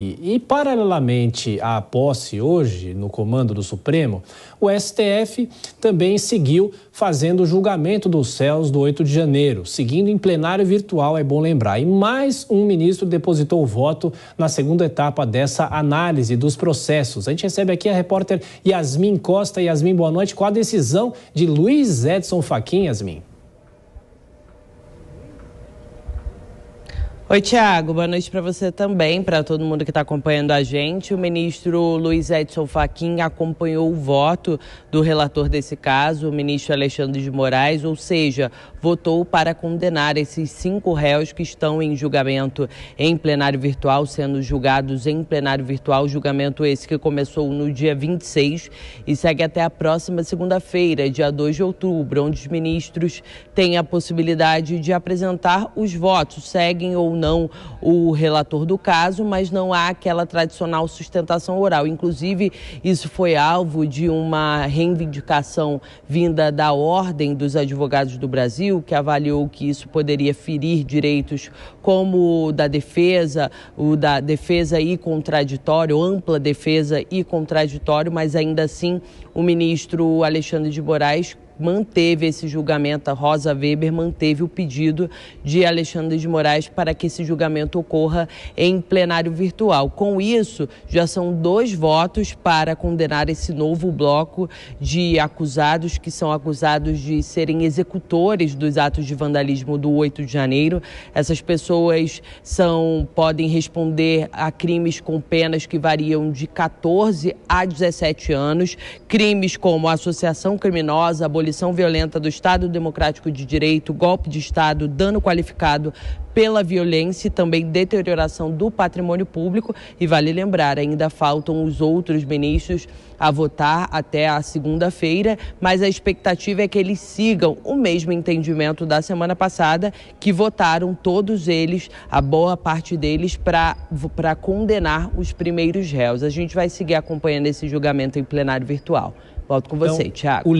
E, e, paralelamente à posse hoje no comando do Supremo, o STF também seguiu fazendo o julgamento dos céus do 8 de janeiro, seguindo em plenário virtual, é bom lembrar. E mais um ministro depositou o voto na segunda etapa dessa análise dos processos. A gente recebe aqui a repórter Yasmin Costa. Yasmin, boa noite. Qual a decisão de Luiz Edson Fachin, Yasmin? Oi, Tiago. Boa noite para você também, para todo mundo que está acompanhando a gente. O ministro Luiz Edson Fachin acompanhou o voto do relator desse caso, o ministro Alexandre de Moraes, ou seja, votou para condenar esses cinco réus que estão em julgamento em plenário virtual, sendo julgados em plenário virtual. Julgamento esse que começou no dia 26 e segue até a próxima segunda-feira, dia 2 de outubro, onde os ministros têm a possibilidade de apresentar os votos, seguem ou não o relator do caso, mas não há aquela tradicional sustentação oral. Inclusive, isso foi alvo de uma reivindicação vinda da Ordem dos Advogados do Brasil, que avaliou que isso poderia ferir direitos como o da defesa, o da defesa e contraditório, ampla defesa e contraditório, mas ainda assim o ministro Alexandre de Moraes manteve esse julgamento, a Rosa Weber manteve o pedido de Alexandre de Moraes para que esse julgamento ocorra em plenário virtual. Com isso, já são dois votos para condenar esse novo bloco de acusados que são acusados de serem executores dos atos de vandalismo do 8 de janeiro. Essas pessoas são podem responder a crimes com penas que variam de 14 a 17 anos, crimes como associação criminosa, abolição abolição violenta do Estado Democrático de Direito, golpe de Estado, dano qualificado pela violência e também deterioração do patrimônio público. E vale lembrar, ainda faltam os outros ministros a votar até a segunda-feira, mas a expectativa é que eles sigam o mesmo entendimento da semana passada, que votaram todos eles, a boa parte deles, para condenar os primeiros réus. A gente vai seguir acompanhando esse julgamento em plenário virtual. Volto com então, você, Tiago.